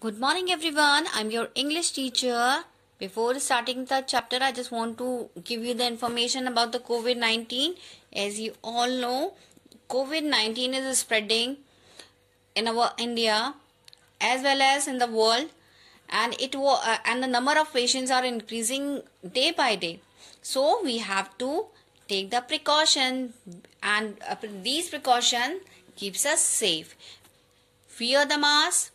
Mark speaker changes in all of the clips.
Speaker 1: Good morning everyone. I'm your English teacher. Before starting the chapter, I just want to give you the information about the COVID-19. As you all know, COVID-19 is spreading in our India as well as in the world and it uh, and the number of patients are increasing day by day. So we have to take the precaution and uh, these precaution keeps us safe. Fear the mask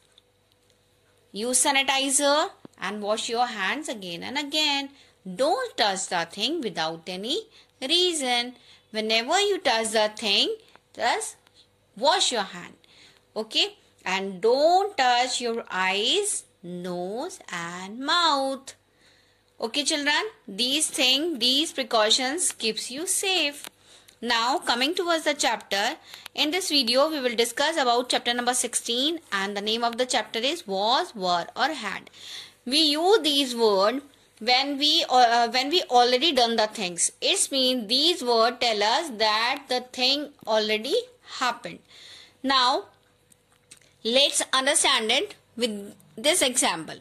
Speaker 1: Use sanitizer and wash your hands again and again. Don't touch the thing without any reason. Whenever you touch the thing, just wash your hand. Okay? And don't touch your eyes, nose, and mouth. Okay, children, these things, these precautions keeps you safe. Now coming towards the chapter, in this video we will discuss about chapter number 16 and the name of the chapter is was, were or had. We use these words when we uh, uh when we already done the things. It means these words tell us that the thing already happened. Now let's understand it with this example.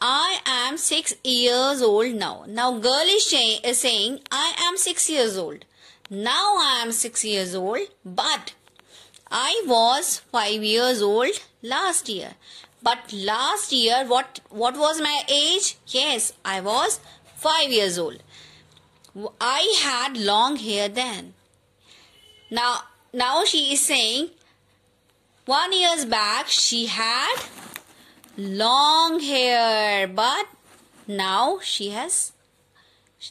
Speaker 1: I am 6 years old now. Now girl is, is saying I am 6 years old now I am 6 years old, but I was 5 years old last year. But last year, what, what was my age? Yes, I was 5 years old. I had long hair then. Now, now she is saying, one years back she had long hair, but now she has,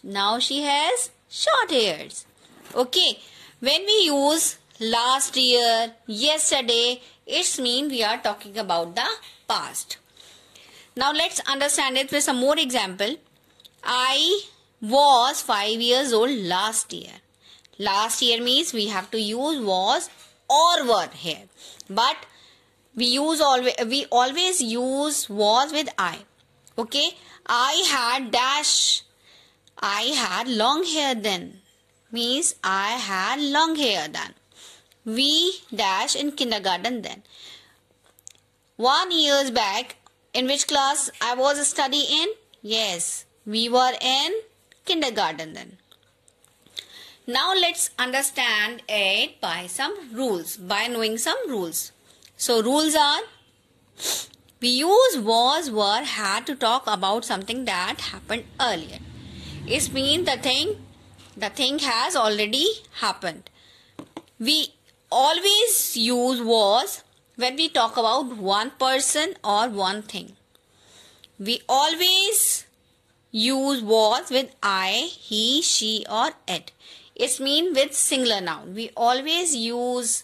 Speaker 1: now she has short hairs. Okay. When we use last year, yesterday, it's mean we are talking about the past. Now let's understand it with some more example. I was 5 years old last year. Last year means we have to use was or were here. But we use always we always use was with I. Okay. I had dash. I had long hair then means I had long hair then. We dash in kindergarten then. One years back, in which class I was studying in? Yes, we were in kindergarten then. Now let's understand it by some rules, by knowing some rules. So rules are we use was, were, had to talk about something that happened earlier. It means the thing the thing has already happened we always use was when we talk about one person or one thing we always use was with i he she or it it's mean with singular noun we always use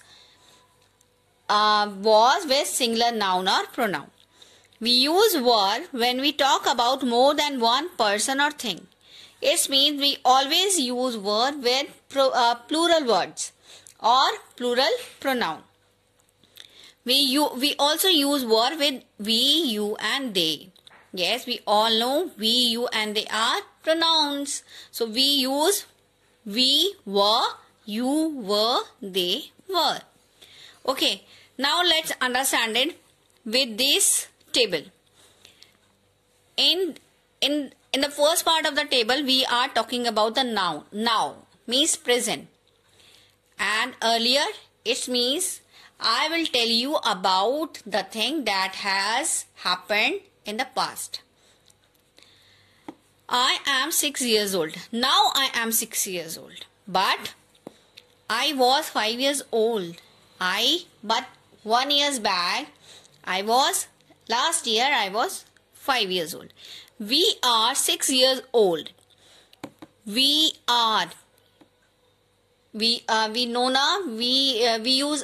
Speaker 1: uh, was with singular noun or pronoun we use were when we talk about more than one person or thing it means we always use word with pro, uh, plural words or plural pronoun. We, you, we also use word with we, you and they. Yes, we all know we, you and they are pronouns. So we use we were, you were, they were. Okay, now let's understand it with this table. In in in the first part of the table we are talking about the noun now means present and earlier it means I will tell you about the thing that has happened in the past I am 6 years old now I am 6 years old but I was 5 years old I but 1 years back I was last year I was 5 years old we are 6 years old. We are. We uh, we know now. We uh, we use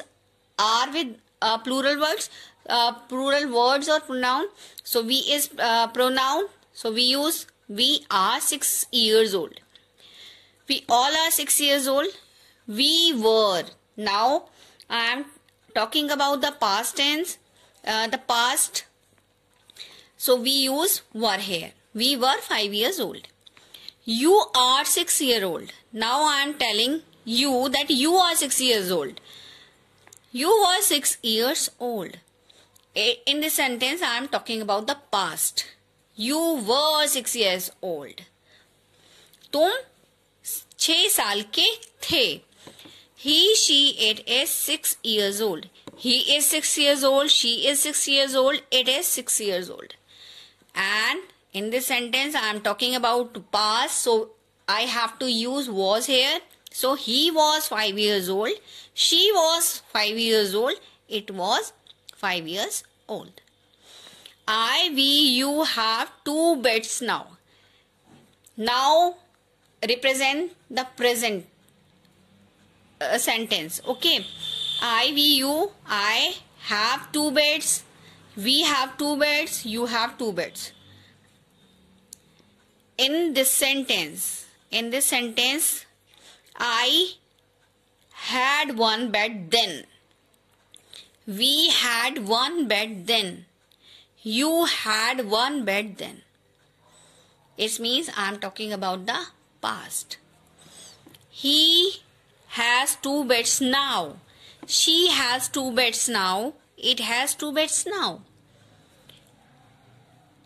Speaker 1: are with uh, plural words, uh, plural words or pronoun. So we is uh, pronoun. So we use we are six years old. We all are six years old. We were. Now I am talking about the past tense. Uh, the past so we use were here. We were 5 years old. You are 6 year old. Now I am telling you that you are 6 years old. You were 6 years old. In this sentence, I am talking about the past. You were 6 years old. तुम 6 ke the. He, she, it is 6 years old. He is 6 years old. She is 6 years old. It is 6 years old and in this sentence I am talking about past so I have to use was here so he was 5 years old she was 5 years old it was 5 years old I we you have two beds now now represent the present uh, sentence okay I we you I have two beds we have two beds you have two beds in this sentence in this sentence i had one bed then we had one bed then you had one bed then it means i am talking about the past he has two beds now she has two beds now it has two bets now.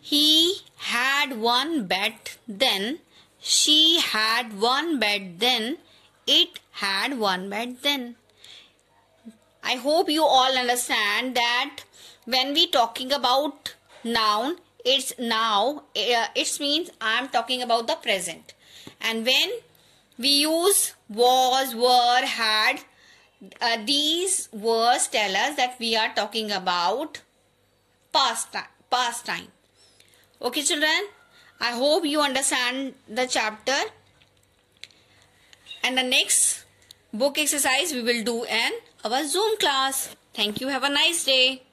Speaker 1: He had one bet then. She had one bet then. It had one bet then. I hope you all understand that when we talking about noun, it's now. Uh, it means I'm talking about the present. And when we use was, were, had, uh, these words tell us that we are talking about past time, past time. Okay, children. I hope you understand the chapter. And the next book exercise we will do in our Zoom class. Thank you. Have a nice day.